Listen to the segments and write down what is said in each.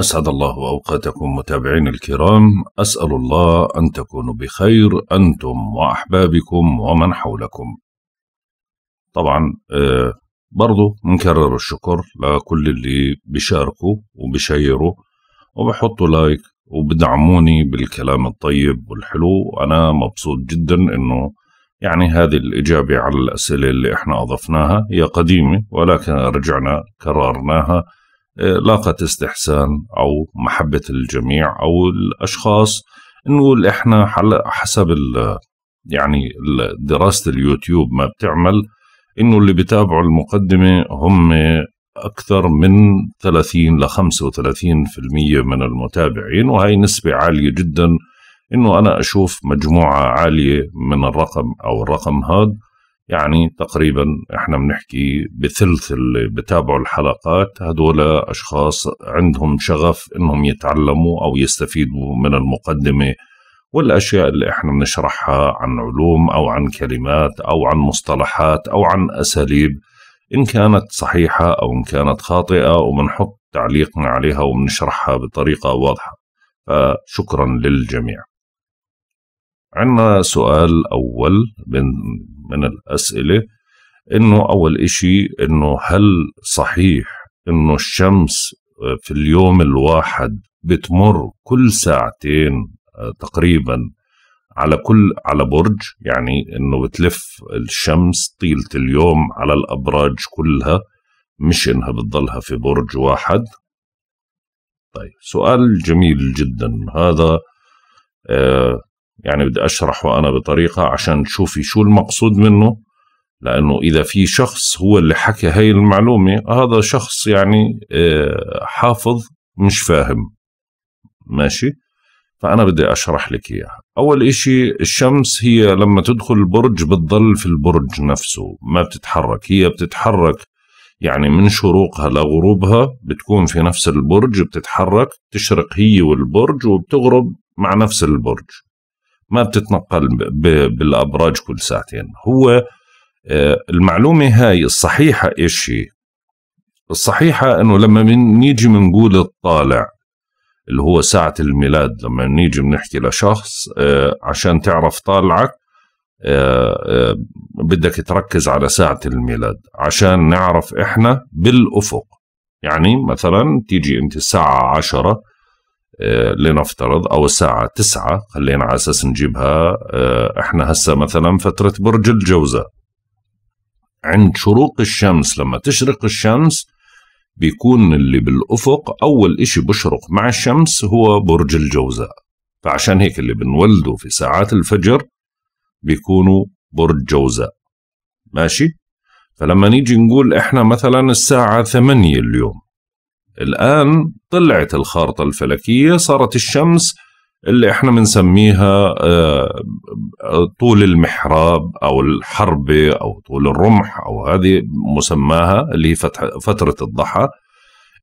أسعد الله أوقاتكم متابعين الكرام أسأل الله أن تكونوا بخير أنتم وأحبابكم ومن حولكم طبعا آه، برضو نكرر الشكر لكل اللي بيشاركوا وبيشيروا وبحطوا لايك وبدعموني بالكلام الطيب والحلو وأنا مبسوط جدا أنه يعني هذه الإجابة على الأسئلة اللي إحنا أضفناها هي قديمة ولكن رجعنا كررناها لاقت استحسان او محبه الجميع او الاشخاص نقول احنا حسب ال يعني دراسه اليوتيوب ما بتعمل انه اللي بيتابعوا المقدمه هم اكثر من 30 ل 35% من المتابعين وهي نسبه عاليه جدا انه انا اشوف مجموعه عاليه من الرقم او الرقم هذا يعني تقريبا احنا بنحكي بثلث اللي بتابعوا الحلقات هدول اشخاص عندهم شغف انهم يتعلموا او يستفيدوا من المقدمه والاشياء اللي احنا بنشرحها عن علوم او عن كلمات او عن مصطلحات او عن اساليب ان كانت صحيحه او ان كانت خاطئه وبنحط تعليقنا عليها وبنشرحها بطريقه واضحه فشكرا للجميع عندنا سؤال أول من من الأسئلة إنه أول إشي إنه هل صحيح إنه الشمس في اليوم الواحد بتمر كل ساعتين آه، تقريبا على كل على برج يعني إنه بتلف الشمس طيلة اليوم على الأبراج كلها مش إنها بتضلها في برج واحد طيب سؤال جميل جدا هذا آه يعني بدي اشرح وانا بطريقه عشان تشوفي شو المقصود منه لانه اذا في شخص هو اللي حكى هاي المعلومه هذا شخص يعني آه، حافظ مش فاهم ماشي فانا بدي اشرح لك اياها اول إشي الشمس هي لما تدخل البرج بتضل في البرج نفسه ما بتتحرك هي بتتحرك يعني من شروقها لغروبها بتكون في نفس البرج بتتحرك تشرق هي والبرج وبتغرب مع نفس البرج ما بتتنقل بالابراج كل ساعتين هو آه، المعلومه هاي الصحيحه هي الصحيحه انه لما بنيجي بنقول الطالع اللي هو ساعه الميلاد لما نيجي بنحكي لشخص آه، عشان تعرف طالعك آه، بدك تركز على ساعه الميلاد عشان نعرف احنا بالافق يعني مثلا تيجي انت الساعه 10 آه، لنفترض او الساعه 9 خلينا على اساس نجيبها آه، احنا هسه مثلا فتره برج الجوزاء عند شروق الشمس لما تشرق الشمس بيكون اللي بالافق اول إشي بشرق مع الشمس هو برج الجوزاء فعشان هيك اللي بنولده في ساعات الفجر بيكونوا برج جوزاء ماشي فلما نيجي نقول احنا مثلا الساعة 8 اليوم الآن طلعت الخارطة الفلكية صارت الشمس اللي احنا بنسميها آه، طول المحراب او الحربة او طول الرمح او هذه مسماها اللي هي فترة الضحى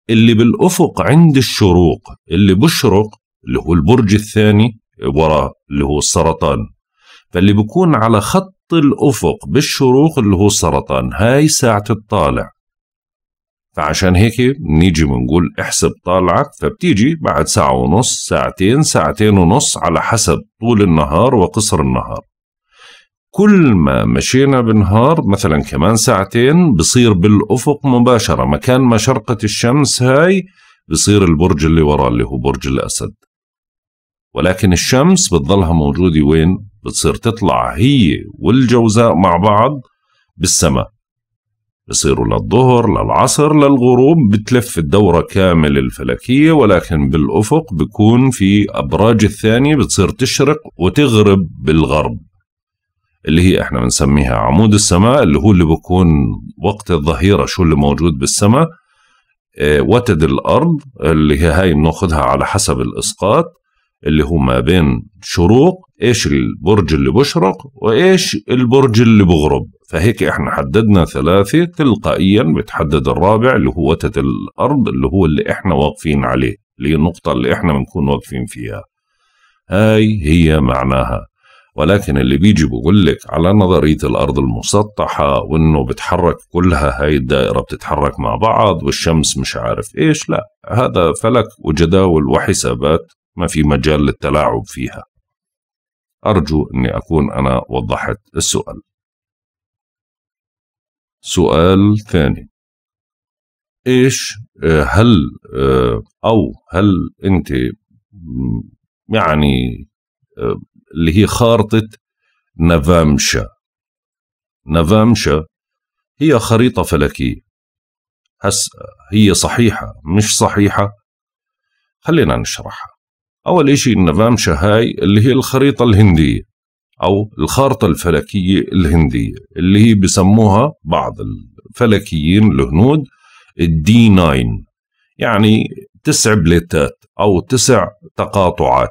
اللي بالافق عند الشروق اللي بشرق اللي هو البرج الثاني وراء اللي هو السرطان فاللي بيكون على خط الافق بالشروق اللي هو السرطان هاي ساعة الطالع فعشان هيك نيجي بنقول احسب طالعك فبتيجي بعد ساعة ونص ساعتين ساعتين ونص على حسب طول النهار وقصر النهار كل ما مشينا بنهار مثلا كمان ساعتين بصير بالأفق مباشرة مكان ما شرقت الشمس هاي بصير البرج اللي وراه اللي هو برج الأسد ولكن الشمس بتظلها موجودة وين؟ بتصير تطلع هي والجوزاء مع بعض بالسماء بصيروا للظهر للعصر للغروب بتلف الدورة كامل الفلكية ولكن بالأفق بكون في أبراج الثانية بتصير تشرق وتغرب بالغرب اللي هي احنا بنسميها عمود السماء اللي هو اللي بكون وقت الظهيرة شو اللي موجود بالسماء اه وتد الأرض اللي هي هاي بناخذها على حسب الإسقاط اللي هو ما بين شروق ايش البرج اللي بشرق وايش البرج اللي بغرب فهيك احنا حددنا ثلاثة تلقائيا بتحدد الرابع اللي هو وتد الارض اللي هو اللي احنا واقفين عليه اللي هي النقطة اللي احنا بنكون واقفين فيها هاي هي معناها ولكن اللي بيجي بقول لك على نظرية الأرض المسطحة وإنه بتحرك كلها هاي الدائرة بتتحرك مع بعض والشمس مش عارف إيش لا هذا فلك وجداول وحسابات ما في مجال للتلاعب فيها أرجو أني أكون أنا وضحت السؤال سؤال ثاني إيش آه، هل آه، أو هل أنت يعني آه، اللي هي خارطة نفامشا نفامشا هي خريطة فلكية هس هي صحيحة مش صحيحة خلينا نشرحها أول إشي النفامشة هاي اللي هي الخريطة الهندية أو الخارطة الفلكية الهندية اللي هي بسموها بعض الفلكيين الهنود الدي ناين يعني تسع بليتات أو تسع تقاطعات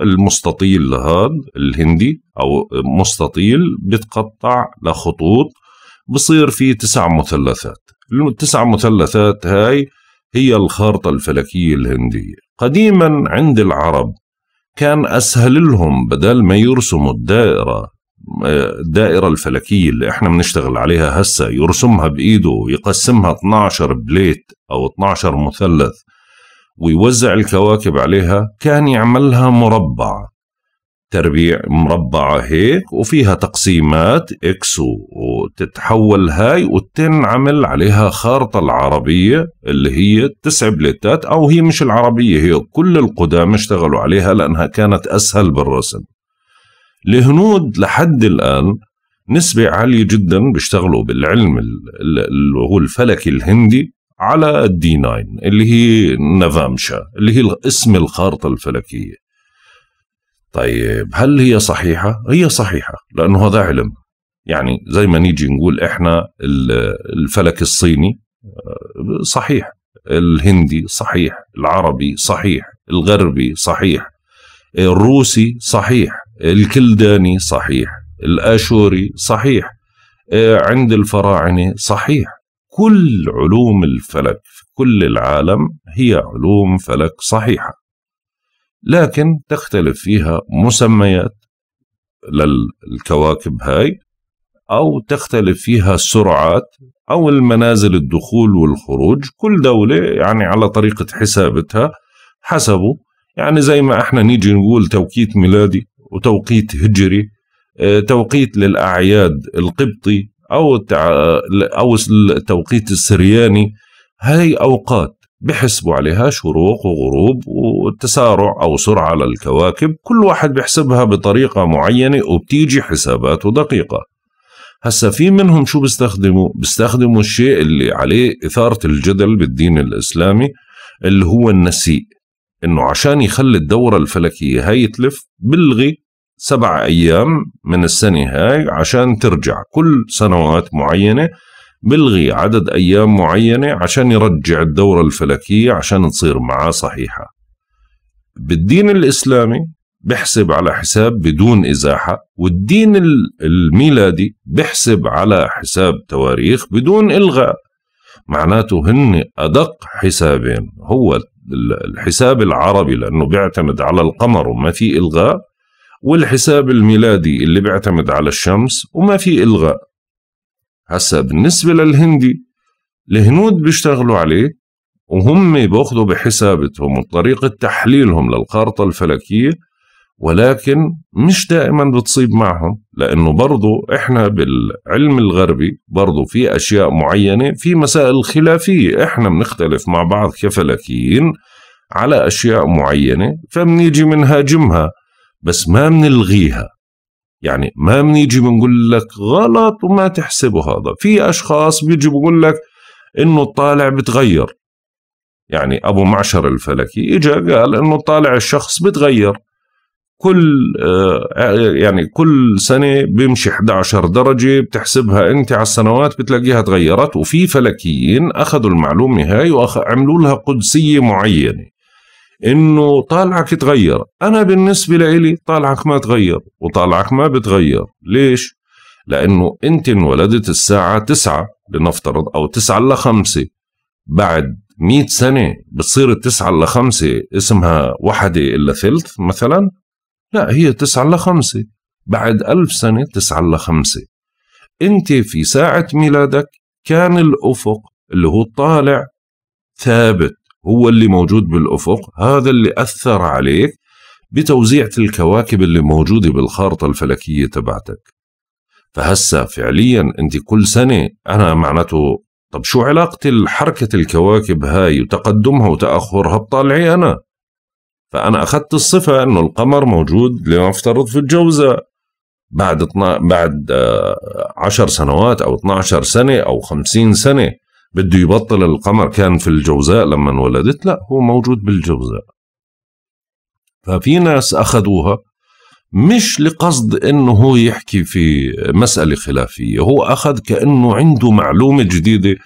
المستطيل هذا الهندي أو مستطيل بتقطع لخطوط بصير في تسع مثلثات التسع مثلثات هاي هي الخارطة الفلكية الهندية قديما عند العرب كان أسهل لهم بدل ما يرسموا الدائرة الدائرة الفلكية اللي احنا بنشتغل عليها هسه يرسمها بإيده ويقسمها 12 بليت أو 12 مثلث ويوزع الكواكب عليها كان يعملها مربع تربيع مربعة هيك وفيها تقسيمات اكس وتتحول هاي وتنعمل عليها خارطة العربية اللي هي تسع بليتات او هي مش العربية هي كل القدام اشتغلوا عليها لانها كانت اسهل بالرسم الهنود لحد الان نسبة عالية جدا بيشتغلوا بالعلم اللي هو الفلكي الهندي على الدي 9 اللي هي نفامشا اللي هي اسم الخارطة الفلكية طيب هل هي صحيحة؟ هي صحيحة لأنه هذا علم يعني زي ما نيجي نقول إحنا الفلك الصيني آه، صحيح الهندي صحيح العربي صحيح الغربي صحيح الروسي صحيح الكلداني صحيح الاشوري صحيح آه، عند الفراعنه صحيح كل علوم الفلك في كل العالم هي علوم فلك صحيحه لكن تختلف فيها مسميات للكواكب هاي أو تختلف فيها السرعات أو المنازل الدخول والخروج كل دولة يعني على طريقة حسابتها حسبه يعني زي ما احنا نيجي نقول توقيت ميلادي وتوقيت هجري آه، توقيت للأعياد القبطي أو أو التوقيت السرياني هاي أوقات بحسبوا عليها شروق وغروب والتسارع أو سرعة للكواكب كل واحد بيحسبها بطريقة معينة وبتيجي حساباته دقيقة هسا في منهم شو بيستخدموا بيستخدموا الشيء اللي عليه إثارة الجدل بالدين الإسلامي اللي هو النسيء انه عشان يخلي الدورة الفلكية هاي تلف بلغي سبع ايام من السنة هاي عشان ترجع كل سنوات معينة بلغي عدد أيام معينة عشان يرجع الدورة الفلكية عشان تصير معاه صحيحة بالدين الإسلامي بحسب على حساب بدون إزاحة والدين الميلادي بحسب على حساب تواريخ بدون إلغاء معناته هن أدق حسابين هو الحساب العربي لأنه بيعتمد على القمر وما في إلغاء والحساب الميلادي اللي بيعتمد على الشمس وما في إلغاء هسا بالنسبة للهندي الهنود بيشتغلوا عليه وهم بياخذوا بحسابتهم وطريقة تحليلهم للخارطة الفلكية ولكن مش دائما بتصيب معهم لأنه برضو إحنا بالعلم الغربي برضو في أشياء معينة في مسائل خلافية إحنا بنختلف مع بعض كفلكيين على أشياء معينة فبنيجي جمها بس ما بنلغيها يعني ما بنيجي بنقول لك غلط وما تحسبه هذا في أشخاص بيجي بقول لك إنه الطالع بتغير يعني أبو معشر الفلكي اجى قال إنه طالع الشخص بتغير كل آه، يعني كل سنة بيمشي 11 درجة بتحسبها أنت على السنوات بتلاقيها تغيرت وفي فلكيين أخذوا المعلومة هاي وعملوا لها قدسية معينة انه طالعك تغير انا بالنسبه لإلي طالعك ما تغير وطالعك ما بتغير ليش لانه انت انولدت الساعه تسعة لنفترض او تسعة الا 5 بعد 100 سنه بتصير التسعة ل اسمها وحده الا ثلث مثلا لا هي تسعة ل بعد 1000 سنه تسعة ل انت في ساعه ميلادك كان الافق اللي هو الطالع ثابت هو اللي موجود بالأفق هذا اللي أثر عليك بتوزيعة الكواكب اللي موجودة بالخارطة الفلكية تبعتك فهسا فعليا انت كل سنة أنا معناته طب شو علاقة حركة الكواكب هاي وتقدمها وتأخرها بطالعي أنا فأنا أخذت الصفة أنه القمر موجود لنفترض في الجوزة بعد بعد 10 آه، سنوات أو 12 سنة أو 50 سنة بده يبطل القمر كان في الجوزاء لما انولدت لا هو موجود بالجوزاء ففي ناس أخذوها مش لقصد انه هو يحكي في مسألة خلافية هو أخذ كأنه عنده معلومة جديدة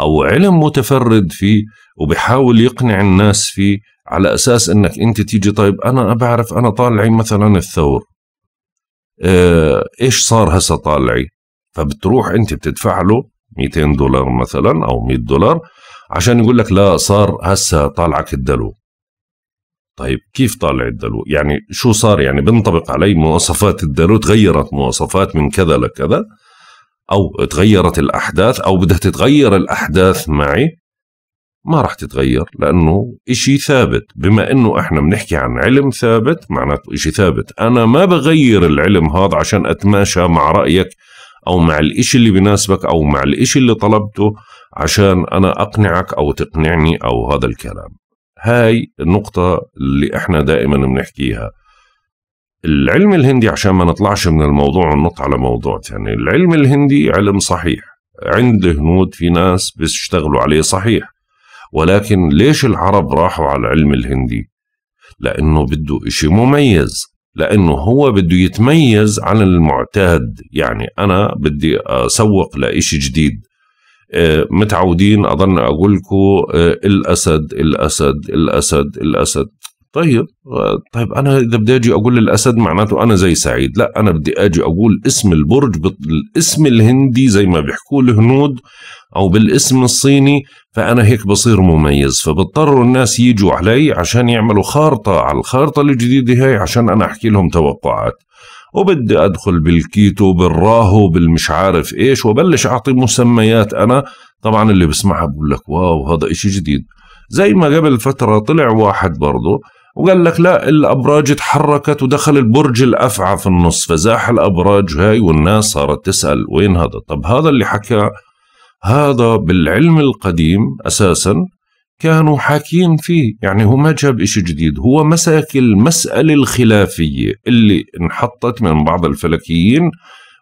أو علم متفرد فيه وبحاول يقنع الناس فيه على أساس أنك أنت تيجي طيب أنا بعرف أنا طالعي مثلا الثور آه، إيش صار هسا طالعي فبتروح أنت بتدفع له 200 دولار مثلا او 100 دولار عشان يقول لك لا صار هسه طالعك الدلو طيب كيف طالع الدلو يعني شو صار يعني بنطبق علي مواصفات الدلو تغيرت مواصفات من كذا لكذا او تغيرت الاحداث او بدها تتغير الاحداث معي ما راح تتغير لانه إشي ثابت بما انه احنا بنحكي عن علم ثابت معناته إشي ثابت انا ما بغير العلم هذا عشان اتماشى مع رايك او مع الاشي اللي بناسبك او مع الاشي اللي طلبته عشان انا اقنعك او تقنعني او هذا الكلام هاي النقطة اللي احنا دائما بنحكيها العلم الهندي عشان ما نطلعش من الموضوع وننط على موضوع ثاني يعني العلم الهندي علم صحيح عند الهنود في ناس بيشتغلوا عليه صحيح ولكن ليش العرب راحوا على العلم الهندي لأنه بده إشي مميز لانه هو بده يتميز عن المعتاد يعني انا بدي اسوق لإشي جديد آه، متعودين اظن اقول لكم آه، الاسد الاسد الاسد الاسد طيب آه، طيب انا اذا بدي اجي اقول للاسد معناته انا زي سعيد لا انا بدي اجي اقول اسم البرج بالاسم الهندي زي ما بيحكوا الهنود او بالاسم الصيني فانا هيك بصير مميز فبضطروا الناس يجوا علي عشان يعملوا خارطه على الخارطه الجديده هاي عشان انا احكي لهم توقعات وبدي ادخل بالكيتو بالراهو بالمش عارف ايش وبلش اعطي مسميات انا طبعا اللي بسمعها بقول لك واو هذا اشي جديد زي ما قبل فترة طلع واحد برضه وقال لك لا الابراج تحركت ودخل البرج الافعى في النص فزاح الابراج هاي والناس صارت تسال وين هذا طب هذا اللي حكى هذا بالعلم القديم اساسا كانوا حاكين فيه يعني هو ما جاب إشي جديد هو مساك المسألة الخلافية اللي انحطت من بعض الفلكيين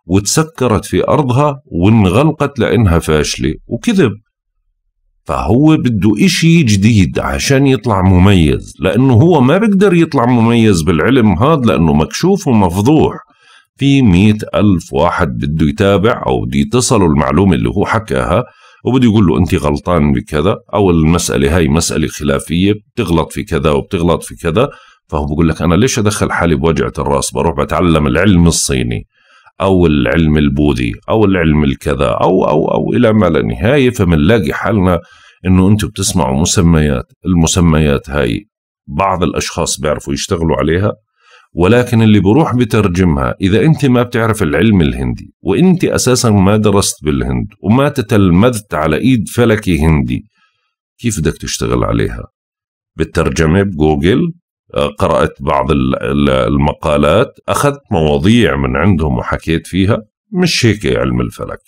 وتسكرت في أرضها وانغلقت لأنها فاشلة وكذب فهو بده إشي جديد عشان يطلع مميز لأنه هو ما بيقدر يطلع مميز بالعلم هذا لأنه مكشوف ومفضوح في مئة ألف واحد بده يتابع أو بده يتصلوا المعلومة اللي هو حكاها وبده يقول له أنت غلطان بكذا أو المسألة هاي مسألة خلافية بتغلط في كذا وبتغلط في كذا فهو بقول لك أنا ليش أدخل حالي بوجعة الراس بروح بتعلم العلم الصيني او العلم البوذي او العلم الكذا او او او الى ما لا نهايه فبنلاقي حالنا انه انتم بتسمعوا مسميات المسميات هاي بعض الاشخاص بيعرفوا يشتغلوا عليها ولكن اللي بروح بترجمها إذا أنت ما بتعرف العلم الهندي وأنت أساسا ما درست بالهند وما تتلمذت على إيد فلكي هندي كيف بدك تشتغل عليها؟ بالترجمة بجوجل آه، قرأت بعض المقالات أخذت مواضيع من عندهم وحكيت فيها مش هيك علم الفلك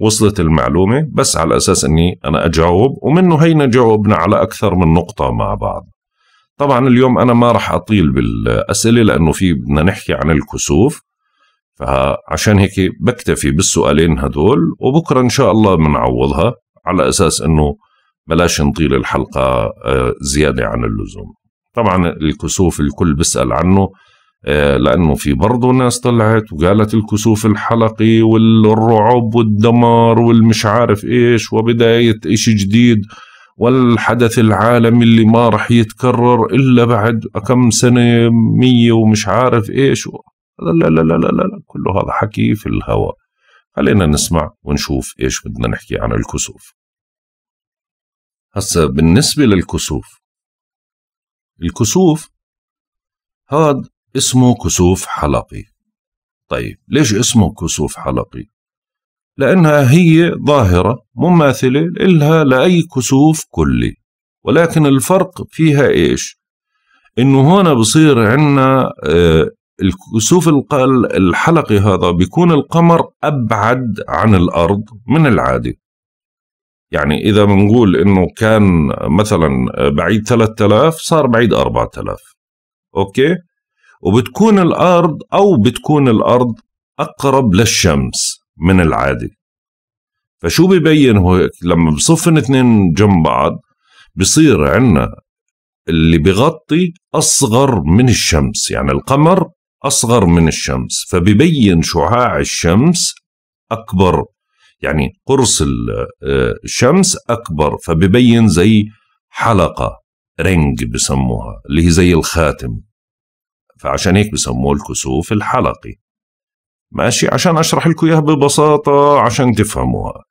وصلت المعلومة بس على أساس أني أنا أجاوب ومنه هينا جاوبنا على أكثر من نقطة مع بعض طبعا اليوم أنا ما رح أطيل بالأسئلة لأنه في بدنا نحكي عن الكسوف فعشان هيك بكتفي بالسؤالين هدول وبكرة إن شاء الله بنعوضها على أساس أنه بلاش نطيل الحلقة آه، زيادة عن اللزوم طبعا الكسوف الكل بيسال عنه آه، لانه في برضه ناس طلعت وقالت الكسوف الحلقي والرعب والدمار والمش عارف ايش وبدايه اشي جديد والحدث العالمي اللي ما رح يتكرر الا بعد كم سنه مية ومش عارف ايش لا لا لا لا لا, لا. كله هذا حكي في الهواء خلينا نسمع ونشوف ايش بدنا نحكي عن الكسوف هسا بالنسبه للكسوف الكسوف هذا اسمه كسوف حلقي طيب ليش اسمه كسوف حلقي لأنها هي ظاهرة مماثلة إلها لأي كسوف كلي ولكن الفرق فيها إيش إنه هنا بصير عنا آه، الكسوف الحلقي هذا بيكون القمر أبعد عن الأرض من العادي يعني إذا بنقول إنه كان مثلا بعيد 3000 صار بعيد 4000 أوكي وبتكون الأرض أو بتكون الأرض أقرب للشمس من العادي فشو ببين هو لما بصفن اثنين جنب بعض بصير عندنا اللي بغطي أصغر من الشمس يعني القمر أصغر من الشمس فببين شعاع الشمس أكبر يعني قرص الشمس آه، اكبر فببين زي حلقه رنج بسموها اللي هي زي الخاتم فعشان هيك بسموه الكسوف الحلقي ماشي عشان اشرح لكم اياها ببساطه عشان تفهموها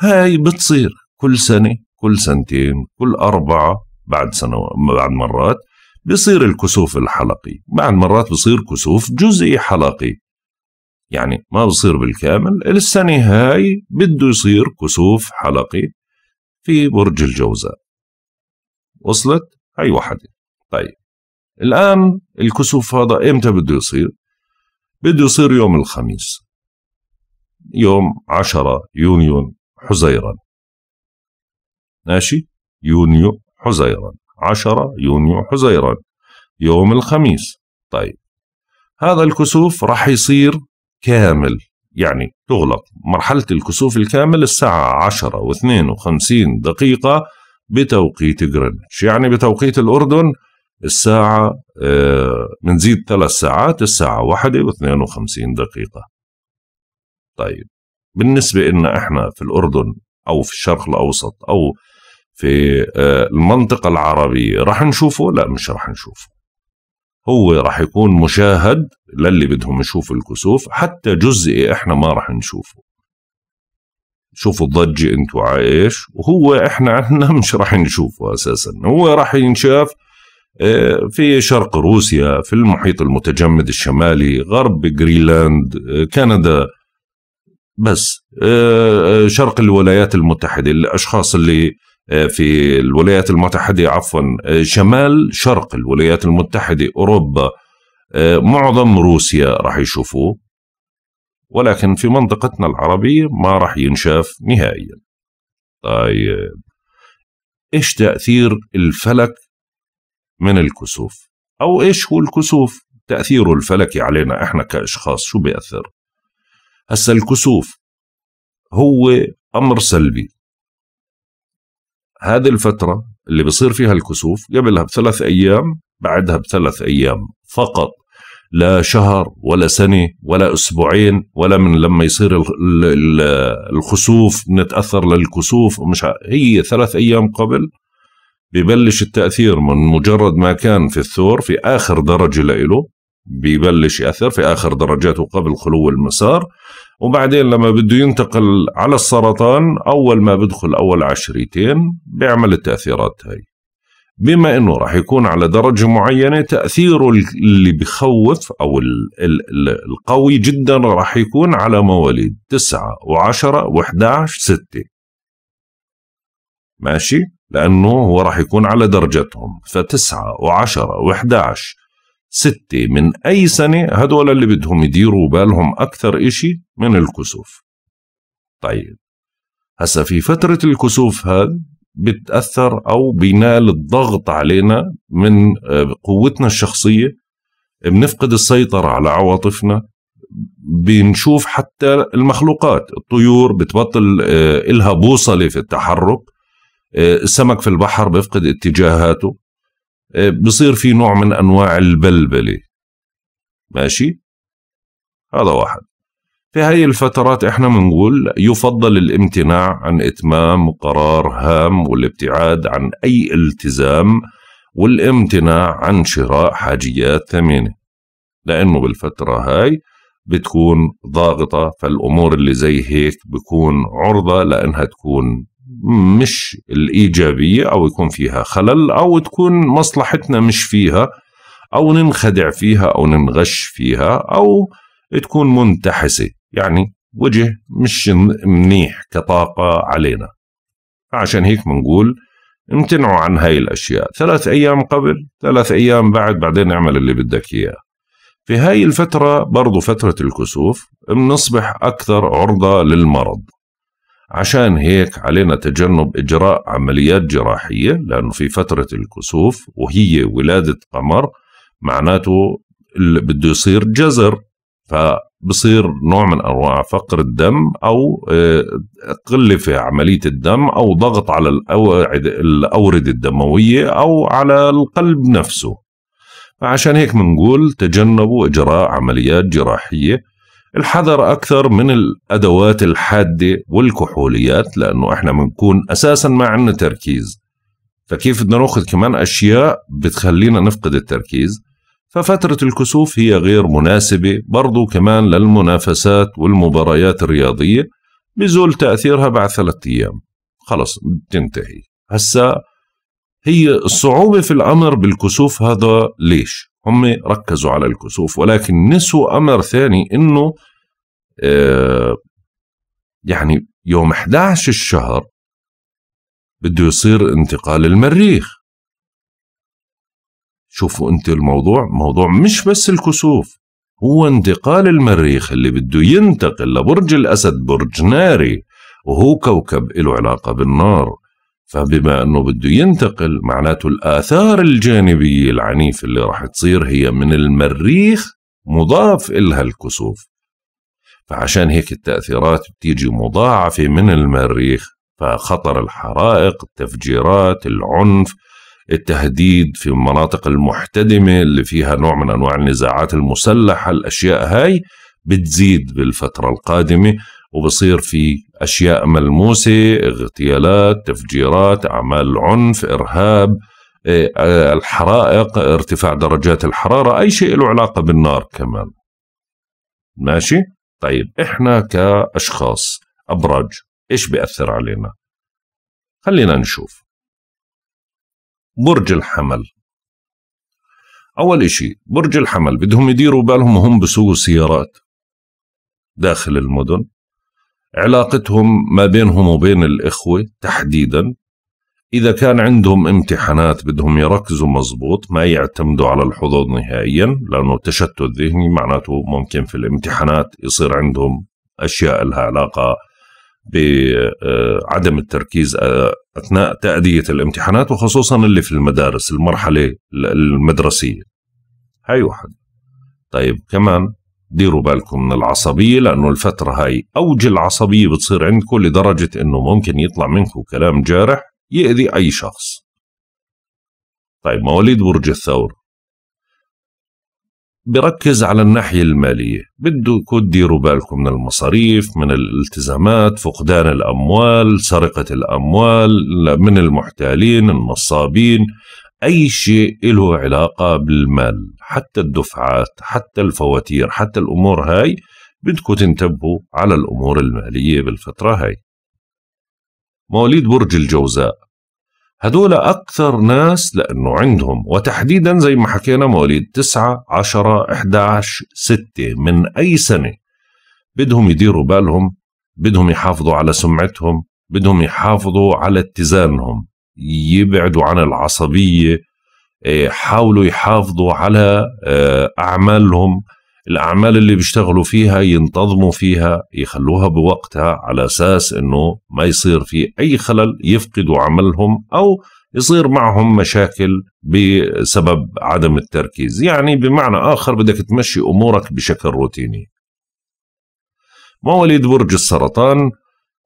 هاي بتصير كل سنه كل سنتين كل اربعه بعد سنوات بعد مرات بصير الكسوف الحلقي بعد مرات بصير كسوف جزئي حلقي يعني ما بصير بالكامل السنة هاي بده يصير كسوف حلقي في برج الجوزاء وصلت هاي وحدة طيب الآن الكسوف هذا إمتى بده يصير بده يصير يوم الخميس يوم 10 يونيو حزيرا ماشي يونيو حزيرا 10 يونيو حزيرا يوم الخميس طيب هذا الكسوف راح يصير كامل يعني تغلق مرحلة الكسوف الكامل الساعة 10 و52 دقيقة بتوقيت جرينتش يعني بتوقيت الأردن الساعة بنزيد آه، ثلاث ساعات الساعة واحدة واثنين وخمسين دقيقة طيب بالنسبة إن إحنا في الأردن أو في الشرق الأوسط أو في آه، المنطقة العربية رح نشوفه لا مش رح نشوفه هو راح يكون مشاهد للي بدهم يشوفوا الكسوف حتى جزئي احنا ما راح نشوفه شوفوا الضجة انتوا عايش وهو احنا عنا مش راح نشوفه اساسا هو راح ينشاف آه، في شرق روسيا في المحيط المتجمد الشمالي غرب جرينلاند آه، كندا بس آه، شرق الولايات المتحدة الأشخاص اللي آه، في الولايات المتحدة عفوا شمال آه، شرق الولايات المتحدة أوروبا آه، معظم روسيا راح يشوفوه ولكن في منطقتنا العربية ما راح ينشاف نهائيا طيب إيش تأثير الفلك من الكسوف أو إيش هو الكسوف تأثيره الفلكي علينا إحنا كأشخاص شو بيأثر هسا الكسوف هو أمر سلبي هذه الفترة اللي بصير فيها الكسوف قبلها بثلاث أيام بعدها بثلاث أيام فقط لا شهر ولا سنة ولا أسبوعين ولا من لما يصير الخسوف نتأثر للكسوف ومش هي ثلاث أيام قبل ببلش التأثير من مجرد ما كان في الثور في آخر درجة له ببلش يأثر في آخر درجاته قبل خلو المسار وبعدين لما بده ينتقل على السرطان اول ما بدخل اول عشريتين بيعمل التاثيرات هاي بما انه راح يكون على درجه معينه تاثيره اللي بخوف او الـ الـ الـ القوي جدا راح يكون على مواليد 9 و10 و11 6 ماشي لانه هو راح يكون على درجتهم ف9 و10 و11 ستة من أي سنة هدول اللي بدهم يديروا بالهم أكثر إشي من الكسوف طيب هسا في فترة الكسوف هذا بتأثر أو بينال الضغط علينا من آه، قوتنا الشخصية بنفقد السيطرة على عواطفنا بنشوف حتى المخلوقات الطيور بتبطل آه، إلها بوصلة في التحرك آه، السمك في البحر بيفقد اتجاهاته آه، بصير في نوع من انواع البلبله ماشي هذا واحد في هاي الفترات احنا بنقول يفضل الامتناع عن اتمام قرار هام والابتعاد عن اي التزام والامتناع عن شراء حاجيات ثمينه لانه بالفتره هاي بتكون ضاغطه فالامور اللي زي هيك بكون عرضه لانها تكون مش الإيجابية أو يكون فيها خلل أو تكون مصلحتنا مش فيها أو ننخدع فيها أو ننغش فيها أو تكون منتحسة يعني وجه مش منيح كطاقة علينا عشان هيك بنقول امتنعوا عن هاي الأشياء ثلاث أيام قبل ثلاث أيام بعد بعدين اعمل اللي بدك إياه في هاي الفترة برضو فترة الكسوف بنصبح أكثر عرضة للمرض عشان هيك علينا تجنب إجراء عمليات جراحية لأنه في فترة الكسوف وهي ولادة قمر معناته اللي بده يصير جزر فبصير نوع من أنواع فقر الدم أو آه، قلة في عملية الدم أو ضغط على الأوردة الدموية أو على القلب نفسه فعشان هيك بنقول تجنبوا إجراء عمليات جراحية الحذر أكثر من الأدوات الحادة والكحوليات لأنه إحنا بنكون أساسا ما عندنا تركيز فكيف بدنا ناخذ كمان أشياء بتخلينا نفقد التركيز ففترة الكسوف هي غير مناسبة برضو كمان للمنافسات والمباريات الرياضية بزول تأثيرها بعد ثلاثة أيام خلص بتنتهي هسا هي الصعوبة في الأمر بالكسوف هذا ليش؟ هم ركزوا على الكسوف ولكن نسوا أمر ثاني أنه آه، يعني يوم 11 الشهر بده يصير انتقال المريخ شوفوا انت الموضوع موضوع مش بس الكسوف هو انتقال المريخ اللي بده ينتقل لبرج الأسد برج ناري وهو كوكب له علاقة بالنار فبما انه بده ينتقل معناته الاثار الجانبيه العنيفه اللي راح تصير هي من المريخ مضاف إلها الكسوف فعشان هيك التأثيرات بتيجي مضاعفة من المريخ فخطر الحرائق التفجيرات العنف التهديد في المناطق المحتدمة اللي فيها نوع من أنواع النزاعات المسلحة الأشياء هاي بتزيد بالفترة القادمة وبصير في أشياء ملموسة اغتيالات تفجيرات أعمال عنف إرهاب آه، الحرائق ارتفاع درجات الحرارة أي شيء له علاقة بالنار كمان ماشي طيب إحنا كأشخاص أبراج إيش بيأثر علينا خلينا نشوف برج الحمل أول إشي برج الحمل بدهم يديروا بالهم هم بسوقوا سيارات داخل المدن علاقتهم ما بينهم وبين الإخوة تحديدا إذا كان عندهم امتحانات بدهم يركزوا مزبوط ما يعتمدوا على الحظوظ نهائيا لأنه تشتت ذهني معناته ممكن في الامتحانات يصير عندهم أشياء لها علاقة بعدم آه، التركيز آه، أثناء تأدية الامتحانات وخصوصا اللي في المدارس المرحلة المدرسية هاي واحد طيب كمان ديروا بالكم من العصبية لأنه الفترة هاي أوج العصبية بتصير عندكم لدرجة أنه ممكن يطلع منكم كلام جارح يأذي أي شخص طيب مواليد برج الثور بركز على الناحية المالية بدكم تديروا بالكم من المصاريف من الالتزامات فقدان الأموال سرقة الأموال من المحتالين النصابين أي شيء له علاقة بالمال حتى الدفعات حتى الفواتير حتى الأمور هاي بدكم تنتبهوا على الأمور المالية بالفترة هاي مواليد برج الجوزاء هدول أكثر ناس لأنه عندهم وتحديدا زي ما حكينا مواليد 9 10 11 6 من أي سنة بدهم يديروا بالهم بدهم يحافظوا على سمعتهم بدهم يحافظوا على اتزانهم يبعدوا عن العصبية إيه، حاولوا يحافظوا على آه، أعمالهم الأعمال اللي بيشتغلوا فيها ينتظموا فيها يخلوها بوقتها على أساس أنه ما يصير في أي خلل يفقدوا عملهم أو يصير معهم مشاكل بسبب عدم التركيز يعني بمعنى آخر بدك تمشي أمورك بشكل روتيني مواليد برج السرطان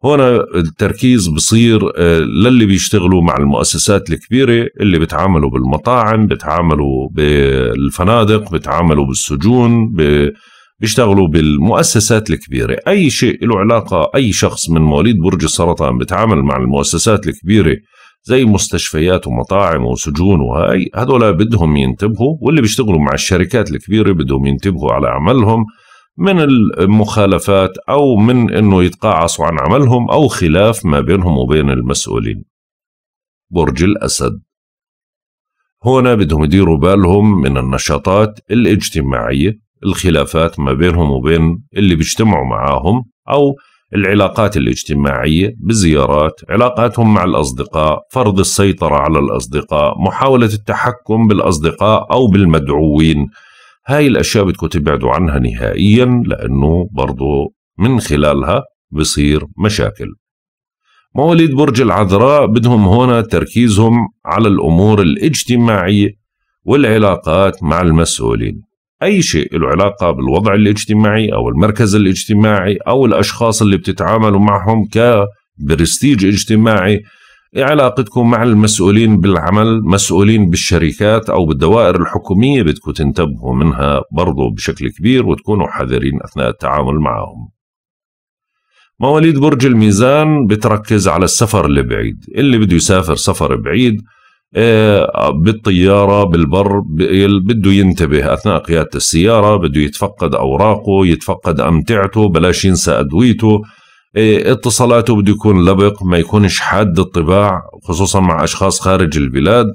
هنا التركيز بصير آه، للي بيشتغلوا مع المؤسسات الكبيرة اللي بتعاملوا بالمطاعم بتعاملوا بالفنادق بتعاملوا بالسجون بيشتغلوا بالمؤسسات الكبيرة أي شيء له علاقة أي شخص من مواليد برج السرطان بتعامل مع المؤسسات الكبيرة زي مستشفيات ومطاعم وسجون وهاي هذول بدهم ينتبهوا واللي بيشتغلوا مع الشركات الكبيرة بدهم ينتبهوا على عملهم من المخالفات أو من أنه يتقاعصوا عن عملهم أو خلاف ما بينهم وبين المسؤولين برج الأسد هنا بدهم يديروا بالهم من النشاطات الاجتماعية الخلافات ما بينهم وبين اللي بيجتمعوا معاهم أو العلاقات الاجتماعية بالزيارات علاقاتهم مع الأصدقاء فرض السيطرة على الأصدقاء محاولة التحكم بالأصدقاء أو بالمدعوين هاي الأشياء بدكم تبعدوا عنها نهائيا لأنه برضو من خلالها بصير مشاكل مواليد برج العذراء بدهم هنا تركيزهم على الأمور الاجتماعية والعلاقات مع المسؤولين أي شيء له علاقة بالوضع الاجتماعي أو المركز الاجتماعي أو الأشخاص اللي بتتعاملوا معهم كبرستيج اجتماعي علاقتكم مع المسؤولين بالعمل مسؤولين بالشركات أو بالدوائر الحكومية بدكم تنتبهوا منها برضو بشكل كبير وتكونوا حذرين أثناء التعامل معهم مواليد برج الميزان بتركز على السفر البعيد اللي بده يسافر سفر بعيد آه، بالطيارة بالبر بده ينتبه أثناء قيادة السيارة بده يتفقد أوراقه يتفقد أمتعته بلاش ينسى أدويته إيه، اتصالاته بده يكون لبق ما يكونش حاد الطباع خصوصا مع اشخاص خارج البلاد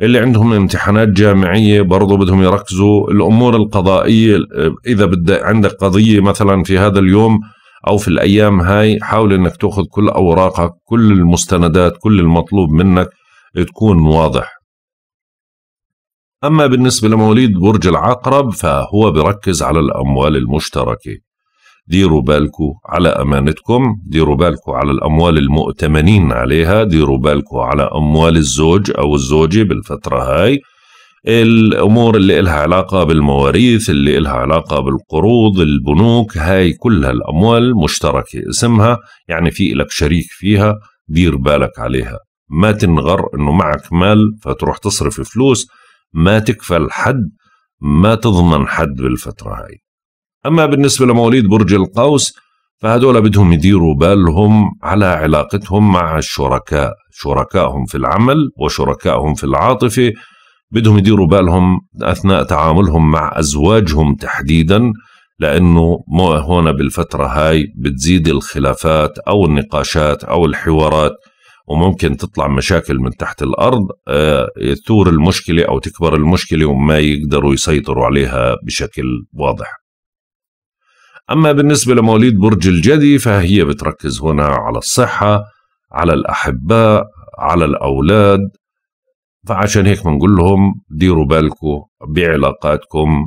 اللي عندهم امتحانات جامعيه برضه بدهم يركزوا الامور القضائيه اذا بدك عندك قضيه مثلا في هذا اليوم او في الايام هاي حاول انك تاخذ كل اوراقك كل المستندات كل المطلوب منك تكون واضح اما بالنسبه لمواليد برج العقرب فهو بركز على الاموال المشتركه ديروا بالكم على امانتكم ديروا بالكم على الاموال المؤتمنين عليها ديروا بالكم على اموال الزوج او الزوجه بالفتره هاي الامور اللي إلها علاقه بالمواريث اللي إلها علاقه بالقروض البنوك هاي كلها الاموال مشتركه اسمها يعني في لك شريك فيها دير بالك عليها ما تنغر انه معك مال فتروح تصرف فلوس ما تكفل حد ما تضمن حد بالفتره هاي أما بالنسبة لمواليد برج القوس فهذول بدهم يديروا بالهم على علاقتهم مع الشركاء شركائهم في العمل وشركائهم في العاطفة بدهم يديروا بالهم أثناء تعاملهم مع أزواجهم تحديدا لأنه هون بالفترة هاي بتزيد الخلافات أو النقاشات أو الحوارات وممكن تطلع مشاكل من تحت الأرض آه، تثور المشكلة أو تكبر المشكلة وما يقدروا يسيطروا عليها بشكل واضح أما بالنسبة لمواليد برج الجدي فهي بتركز هنا على الصحة على الأحباء على الأولاد فعشان هيك بنقول لهم ديروا بالكم بعلاقاتكم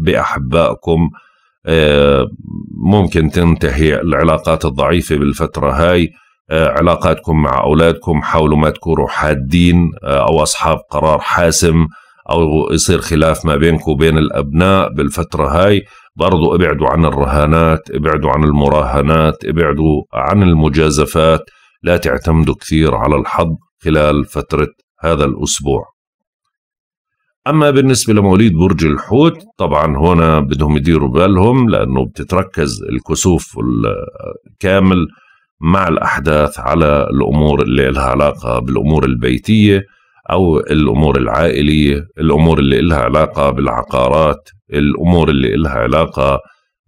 بأحبائكم آه، ممكن تنتهي العلاقات الضعيفة بالفترة هاي آه، علاقاتكم مع أولادكم حاولوا ما تكونوا حادين آه، أو أصحاب قرار حاسم أو يصير خلاف ما بينكم وبين الأبناء بالفترة هاي برضو ابعدوا عن الرهانات ابعدوا عن المراهنات ابعدوا عن المجازفات لا تعتمدوا كثير على الحظ خلال فترة هذا الأسبوع أما بالنسبة لمواليد برج الحوت طبعا هنا بدهم يديروا بالهم لأنه بتتركز الكسوف الكامل مع الأحداث على الأمور اللي لها علاقة بالأمور البيتية او الامور العائليه الامور اللي لها علاقه بالعقارات الامور اللي لها علاقه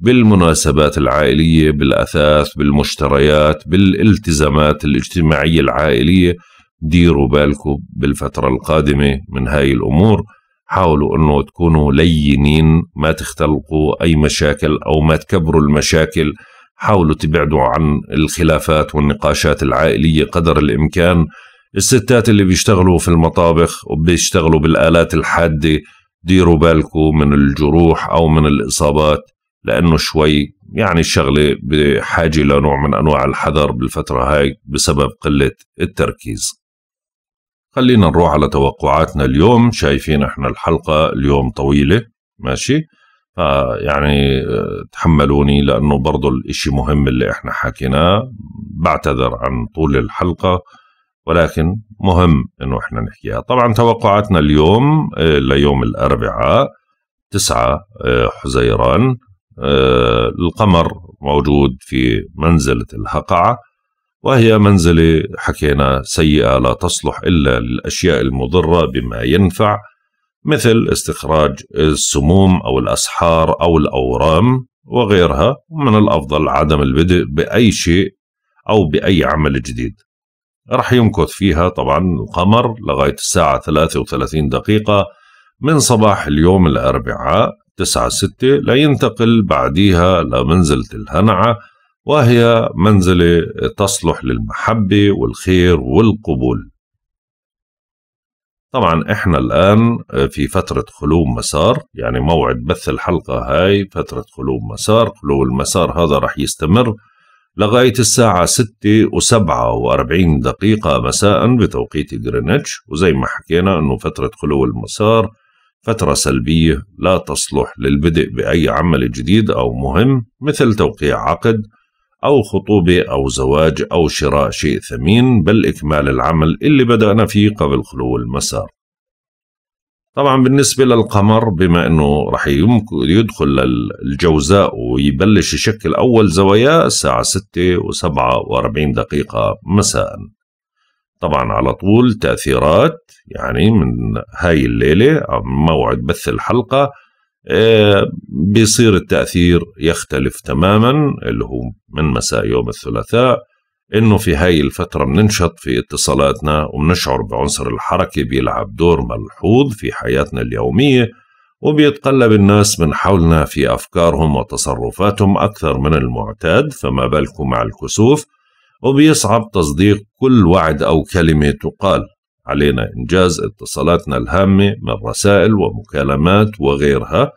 بالمناسبات العائليه بالاثاث بالمشتريات بالالتزامات الاجتماعيه العائليه ديروا بالكم بالفتره القادمه من هاي الامور حاولوا انه تكونوا لينين ما تختلقوا اي مشاكل او ما تكبروا المشاكل حاولوا تبعدوا عن الخلافات والنقاشات العائليه قدر الامكان الستات اللي بيشتغلوا في المطابخ وبيشتغلوا بالآلات الحادة ديروا بالكم من الجروح أو من الإصابات لأنه شوي يعني الشغلة بحاجة لنوع من أنواع الحذر بالفترة هاي بسبب قلة التركيز خلينا نروح على توقعاتنا اليوم شايفين احنا الحلقة اليوم طويلة ماشي يعني آه، تحملوني لأنه برضو الإشي مهم اللي احنا حكيناه بعتذر عن طول الحلقة ولكن مهم انه احنا نحكيها طبعا توقعاتنا اليوم آه، ليوم الاربعاء 9 آه، حزيران آه، القمر موجود في منزلة الهقعة وهي منزلة حكينا سيئة لا تصلح إلا للأشياء المضرة بما ينفع مثل استخراج السموم أو الأسحار أو الأورام وغيرها من الأفضل عدم البدء بأي شيء أو بأي عمل جديد راح يمكث فيها طبعا القمر لغاية الساعة 33 دقيقة من صباح اليوم الأربعاء 9 6 لينتقل بعديها لمنزلة الهنعة وهي منزلة تصلح للمحبة والخير والقبول طبعا احنا الآن في فترة خلو مسار يعني موعد بث الحلقة هاي فترة خلو مسار خلو المسار هذا رح يستمر لغاية الساعة 6 و47 دقيقة مساء بتوقيت جرينتش وزي ما حكينا أنه فترة خلو المسار فترة سلبية لا تصلح للبدء بأي عمل جديد أو مهم مثل توقيع عقد أو خطوبة أو زواج أو شراء شيء ثمين بل إكمال العمل اللي بدأنا فيه قبل خلو المسار طبعا بالنسبه للقمر بما انه رح يدخل للجوزاء ويبلش يشكل اول زواياه الساعه ستة وسبعة واربعين دقيقه مساء طبعا على طول تاثيرات يعني من هاي الليله موعد بث الحلقه آه، بيصير التاثير يختلف تماما اللي هو من مساء يوم الثلاثاء انه في هاي الفترة بننشط في اتصالاتنا وبنشعر بعنصر الحركة بيلعب دور ملحوظ في حياتنا اليومية وبيتقلب الناس من حولنا في أفكارهم وتصرفاتهم أكثر من المعتاد فما بالكم مع الكسوف وبيصعب تصديق كل وعد أو كلمة تقال علينا إنجاز اتصالاتنا الهامة من رسائل ومكالمات وغيرها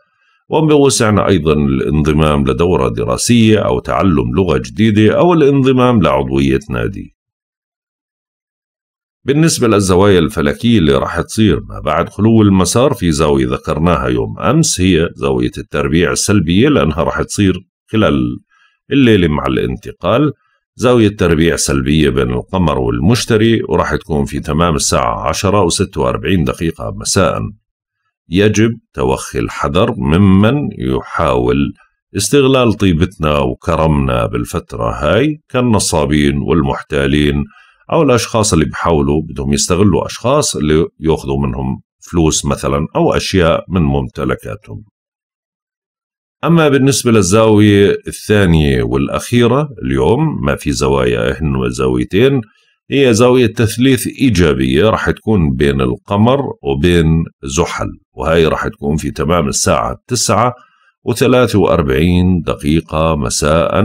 وبوسعنا أيضا الانضمام لدورة دراسية أو تعلم لغة جديدة أو الانضمام لعضوية نادي بالنسبة للزوايا الفلكية اللي راح تصير ما بعد خلو المسار في زاوية ذكرناها يوم أمس هي زاوية التربيع السلبية لأنها راح تصير خلال الليلة مع الانتقال زاوية تربيع سلبية بين القمر والمشتري وراح تكون في تمام الساعة 10 و46 دقيقة مساء يجب توخي الحذر ممن يحاول استغلال طيبتنا وكرمنا بالفترة هاي كالنصابين والمحتالين أو الأشخاص اللي بيحاولوا بدهم يستغلوا أشخاص اللي يأخذوا منهم فلوس مثلا أو أشياء من ممتلكاتهم أما بالنسبة للزاوية الثانية والأخيرة اليوم ما في زوايا هن زاويتين هي زاوية تثليث إيجابية راح تكون بين القمر وبين زحل وهي راح تكون في تمام الساعة التسعة وثلاثة وأربعين دقيقة مساء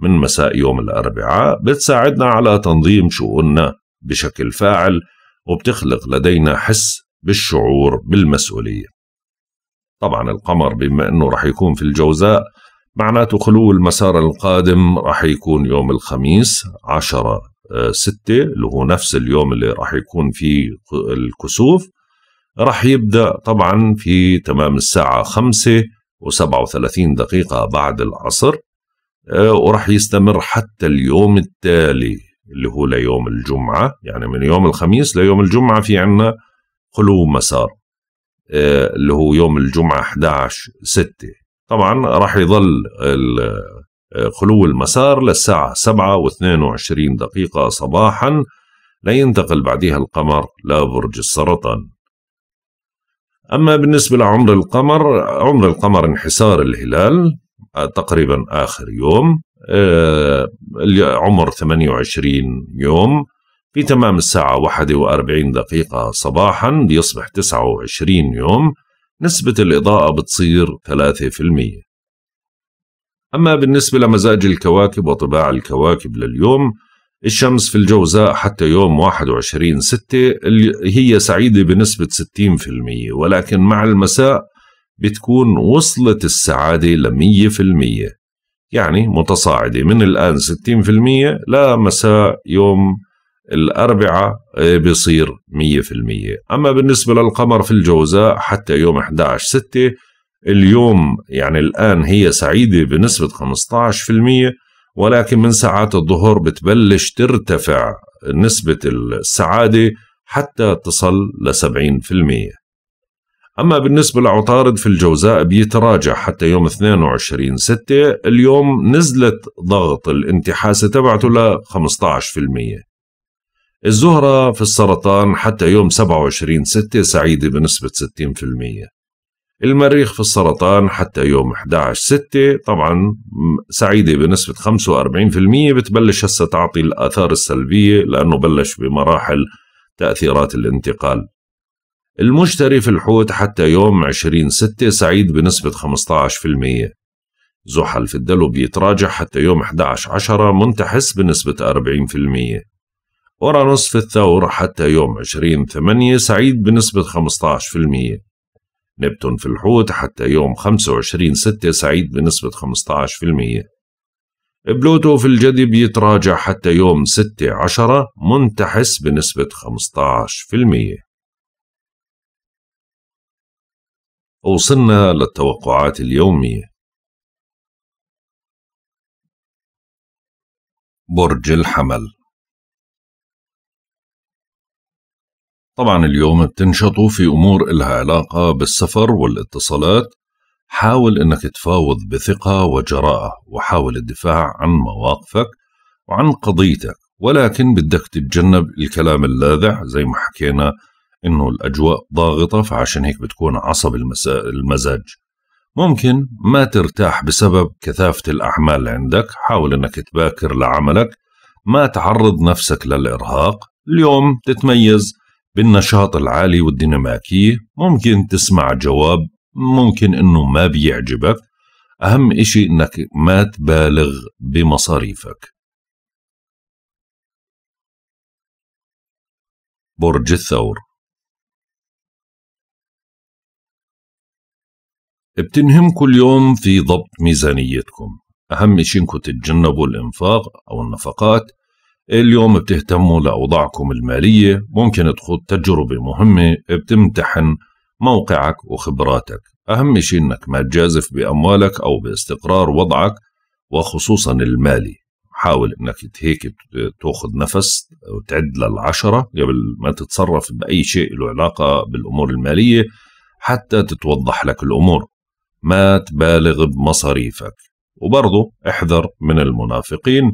من مساء يوم الأربعاء بتساعدنا على تنظيم شؤوننا بشكل فاعل وبتخلق لدينا حس بالشعور بالمسؤولية طبعا القمر بما أنه راح يكون في الجوزاء معناته خلو المسار القادم راح يكون يوم الخميس 10 ستة اللي هو نفس اليوم اللي راح يكون فيه الكسوف راح يبدأ طبعا في تمام الساعة 5 و37 دقيقة بعد العصر آه، وراح يستمر حتى اليوم التالي اللي هو ليوم الجمعة يعني من يوم الخميس ليوم الجمعة في عنا خلو مسار آه، اللي هو يوم الجمعة 11 6 طبعا راح يظل خلو المسار للساعة 7 و22 دقيقة صباحا لينتقل بعدها القمر لبرج السرطان أما بالنسبة لعمر القمر عمر القمر انحسار الهلال آه، تقريبا آخر يوم آه، عمر 28 يوم في تمام الساعة 41 دقيقة صباحا بيصبح 29 يوم نسبة الإضاءة بتصير 3% أما بالنسبة لمزاج الكواكب وطباع الكواكب لليوم الشمس في الجوزاء حتى يوم 21 6 هي سعيدة بنسبة 60% ولكن مع المساء بتكون وصلت السعادة ل 100% يعني متصاعدة من الآن 60% لمساء يوم الأربعة آه، بيصير 100% أما بالنسبة للقمر في الجوزاء حتى يوم 11 6 اليوم يعني الآن هي سعيدة بنسبة 15% ولكن من ساعات الظهر بتبلش ترتفع نسبة السعادة حتى تصل ل 70% أما بالنسبة لعطارد في الجوزاء بيتراجع حتى يوم 22 6 اليوم نزلت ضغط الانتحاسة تبعته ل 15% الزهرة في السرطان حتى يوم 27 6 سعيدة بنسبة 60% المريخ في السرطان حتى يوم 11/6 طبعا سعيدة بنسبة 45% بتبلش هسه تعطي الآثار السلبية لأنه بلش بمراحل تأثيرات الانتقال المشتري في الحوت حتى يوم 20/6 سعيد بنسبة 15% زحل في الدلو بيتراجع حتى يوم 11/10 منتحس بنسبة 40% أورانوس في الثور حتى يوم 20/8 سعيد بنسبة نبتون في الحوت حتى يوم 25 ستة سعيد بنسبة 15% بلوتو في الجدي بيتراجع حتى يوم 6 10 منتحس بنسبة 15% وصلنا للتوقعات اليومية برج الحمل طبعا اليوم بتنشطوا في أمور إلها علاقة بالسفر والاتصالات حاول أنك تفاوض بثقة وجراءة وحاول الدفاع عن مواقفك وعن قضيتك ولكن بدك تتجنب الكلام اللاذع زي ما حكينا انه الاجواء ضاغطه فعشان هيك بتكون عصب المزاج ممكن ما ترتاح بسبب كثافه الاعمال عندك حاول انك تباكر لعملك ما تعرض نفسك للارهاق اليوم تتميز بالنشاط العالي والديناميكية ممكن تسمع جواب ممكن انه ما بيعجبك اهم اشي انك ما تبالغ بمصاريفك برج الثور بتنهم كل يوم في ضبط ميزانيتكم أهم اشي إنكم تتجنبوا الإنفاق أو النفقات اليوم بتهتموا لأوضاعكم المالية ممكن تخوض تجربة مهمة بتمتحن موقعك وخبراتك أهم شيء أنك ما تجازف بأموالك أو باستقرار وضعك وخصوصا المالي حاول أنك هيك تأخذ نفس وتعد للعشرة قبل ما تتصرف بأي شيء له علاقة بالأمور المالية حتى تتوضح لك الأمور ما تبالغ بمصاريفك وبرضه احذر من المنافقين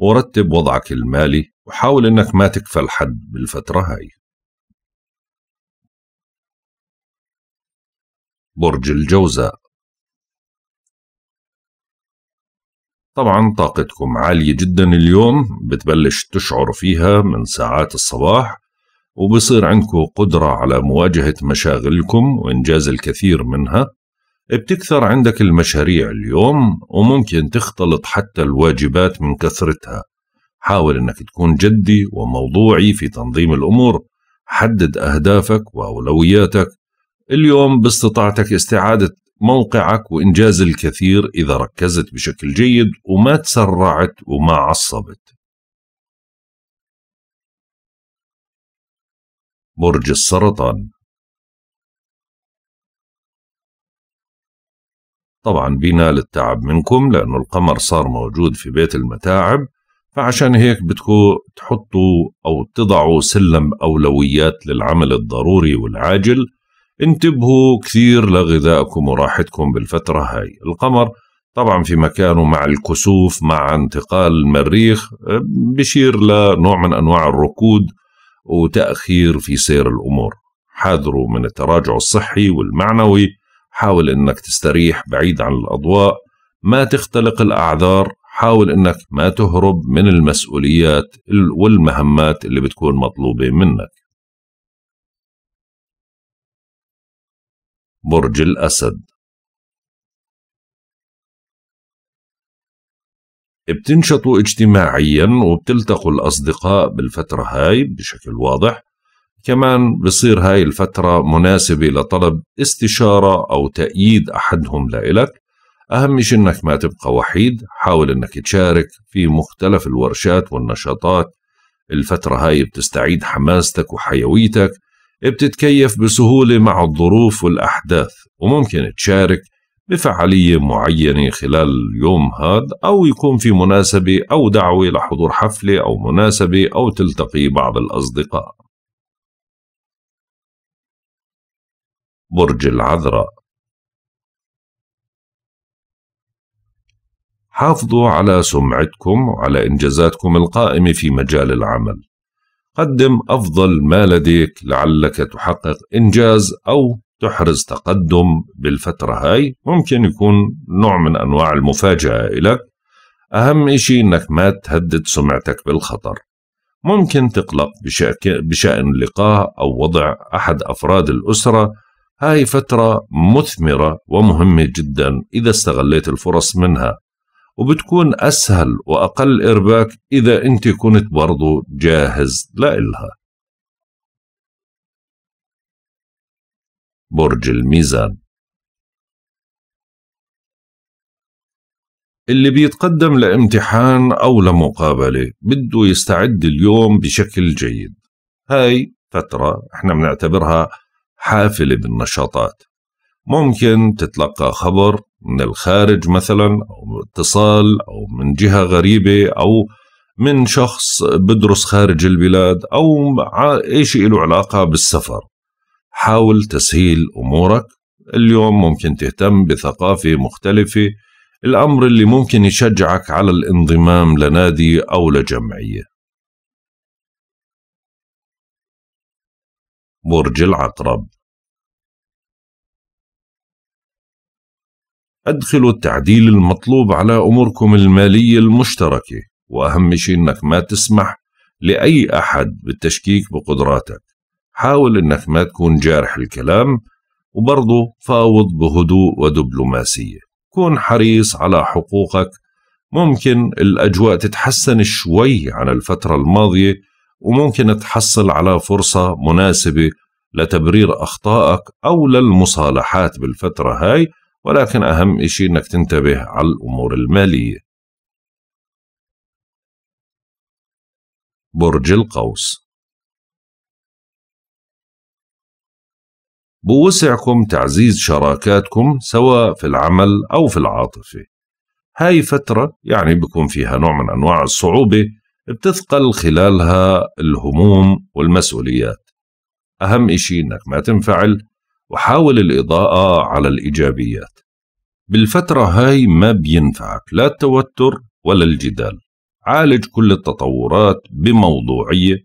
ورتب وضعك المالي وحاول انك ما تكفل حد بالفترة هاي برج الجوزاء طبعا طاقتكم عالية جدا اليوم بتبلش تشعر فيها من ساعات الصباح وبصير عندكم قدرة على مواجهة مشاغلكم وإنجاز الكثير منها بتكثر عندك المشاريع اليوم وممكن تختلط حتى الواجبات من كثرتها حاول انك تكون جدي وموضوعي في تنظيم الامور حدد اهدافك واولوياتك اليوم باستطاعتك استعاده موقعك وانجاز الكثير اذا ركزت بشكل جيد وما تسرعت وما عصبت برج السرطان طبعا بينا للتعب منكم لأنه القمر صار موجود في بيت المتاعب فعشان هيك بدكم تحطوا أو تضعوا سلم أولويات للعمل الضروري والعاجل انتبهوا كثير لغذائكم وراحتكم بالفترة هاي القمر طبعا في مكانه مع الكسوف مع انتقال المريخ بشير لنوع من أنواع الركود وتأخير في سير الأمور حاذروا من التراجع الصحي والمعنوي حاول انك تستريح بعيد عن الاضواء ما تختلق الاعذار حاول انك ما تهرب من المسؤوليات والمهمات اللي بتكون مطلوبه منك برج الاسد بتنشطوا اجتماعيا وبتلتقوا الأصدقاء بالفترة هاي بشكل واضح كمان بصير هاي الفترة مناسبة لطلب استشارة أو تأييد أحدهم لإلك أهم شيء إنك ما تبقى وحيد حاول إنك تشارك في مختلف الورشات والنشاطات الفترة هاي بتستعيد حماستك وحيويتك بتتكيف بسهولة مع الظروف والأحداث وممكن تشارك بفعالية معينة خلال اليوم هذا أو يكون في مناسبة أو دعوة لحضور حفلة أو مناسبة أو تلتقي بعض الأصدقاء برج العذراء حافظوا على سمعتكم وعلى إنجازاتكم القائمة في مجال العمل قدم أفضل ما لديك لعلك تحقق إنجاز أو تحرز تقدم بالفترة هاي ممكن يكون نوع من أنواع المفاجأة إلك أهم إشي إنك ما تهدد سمعتك بالخطر ممكن تقلق بشأن لقاء أو وضع أحد أفراد الأسرة هاي فترة مثمرة ومهمة جدا إذا استغليت الفرص منها وبتكون أسهل وأقل إرباك إذا أنت كنت برضو جاهز لإلها برج الميزان اللي بيتقدم لامتحان أو لمقابلة بده يستعد اليوم بشكل جيد هاي فترة احنا بنعتبرها حافلة بالنشاطات ممكن تتلقى خبر من الخارج مثلا أو اتصال أو من جهة غريبة أو من شخص بدرس خارج البلاد أو أي شيء له علاقة بالسفر حاول تسهيل أمورك اليوم ممكن تهتم بثقافة مختلفة الأمر اللي ممكن يشجعك على الانضمام لنادي أو لجمعية برج العقرب أدخلوا التعديل المطلوب على أموركم المالية المشتركة وأهم شيء أنك ما تسمح لأي أحد بالتشكيك بقدراتك حاول أنك ما تكون جارح الكلام وبرضه فاوض بهدوء ودبلوماسية كون حريص على حقوقك ممكن الأجواء تتحسن شوي عن الفترة الماضية وممكن تحصل على فرصة مناسبة لتبرير أخطائك أو للمصالحات بالفترة هاي ولكن أهم إشي أنك تنتبه على الأمور المالية برج القوس بوسعكم تعزيز شراكاتكم سواء في العمل أو في العاطفة هاي فترة يعني بكون فيها نوع من أنواع الصعوبة بتثقل خلالها الهموم والمسؤوليات أهم إشي إنك ما تنفعل وحاول الإضاءة على الإيجابيات بالفترة هاي ما بينفعك لا التوتر ولا الجدال عالج كل التطورات بموضوعية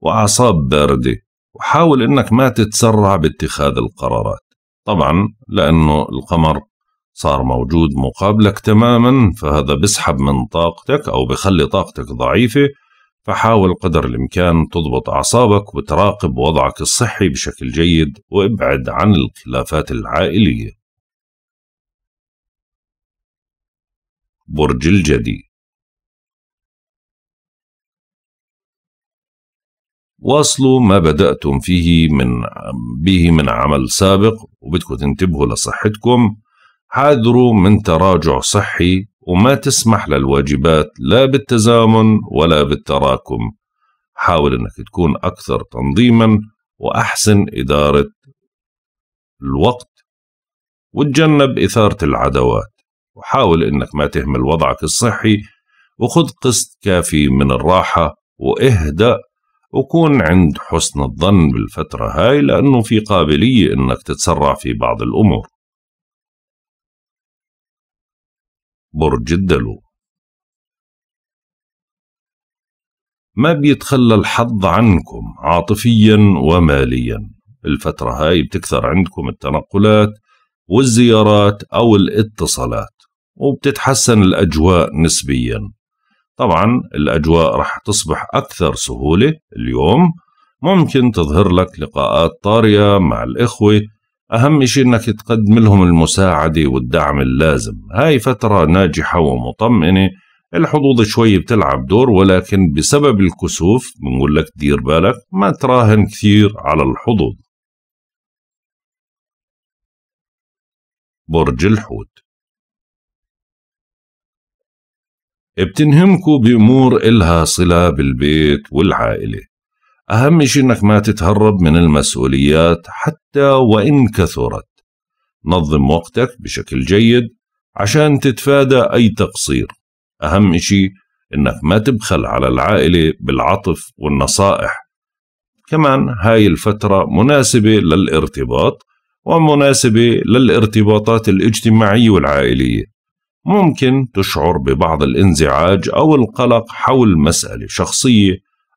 وأعصاب باردة وحاول إنك ما تتسرع باتخاذ القرارات طبعا لأنه القمر صار موجود مقابلك تماما فهذا بسحب من طاقتك أو بخلي طاقتك ضعيفة فحاول قدر الإمكان تضبط أعصابك وتراقب وضعك الصحي بشكل جيد وابعد عن الخلافات العائلية برج الجدي واصلوا ما بدأتم فيه من به من عمل سابق وبدكم تنتبهوا لصحتكم حاذروا من تراجع صحي وما تسمح للواجبات لا بالتزامن ولا بالتراكم حاول انك تكون اكثر تنظيما واحسن اداره الوقت وتجنب اثاره العدوات وحاول انك ما تهمل وضعك الصحي وخذ قسط كافي من الراحه واهدأ وكون عند حسن الظن بالفترة هاي لأنه في قابلية أنك تتسرع في بعض الأمور برج الدلو ما بيتخلى الحظ عنكم عاطفيا وماليا الفترة هاي بتكثر عندكم التنقلات والزيارات أو الاتصالات وبتتحسن الأجواء نسبيا طبعا الأجواء رح تصبح أكثر سهولة اليوم ممكن تظهر لك لقاءات طارية مع الإخوة أهم شيء أنك تقدم لهم المساعدة والدعم اللازم هاي فترة ناجحة ومطمئنة الحظوظ شوي بتلعب دور ولكن بسبب الكسوف بنقول لك دير بالك ما تراهن كثير على الحظوظ برج الحوت بتنهمكوا بأمور إلها صلة بالبيت والعائلة أهم شيء إنك ما تتهرب من المسؤوليات حتى وإن كثرت نظم وقتك بشكل جيد عشان تتفادى أي تقصير أهم شيء إنك ما تبخل على العائلة بالعطف والنصائح كمان هاي الفترة مناسبة للارتباط ومناسبة للارتباطات الاجتماعية والعائلية ممكن تشعر ببعض الانزعاج أو القلق حول مسألة شخصية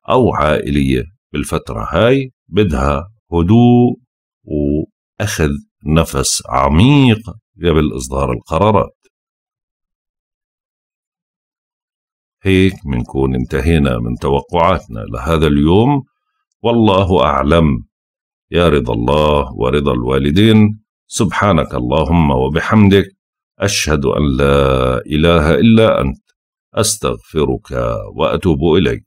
أو عائلية بالفترة هاي بدها هدوء وأخذ نفس عميق قبل إصدار القرارات هيك منكون انتهينا من توقعاتنا لهذا اليوم والله أعلم يا رضا الله ورضا الوالدين سبحانك اللهم وبحمدك أشهد أن لا إله إلا أنت أستغفرك وأتوب إليك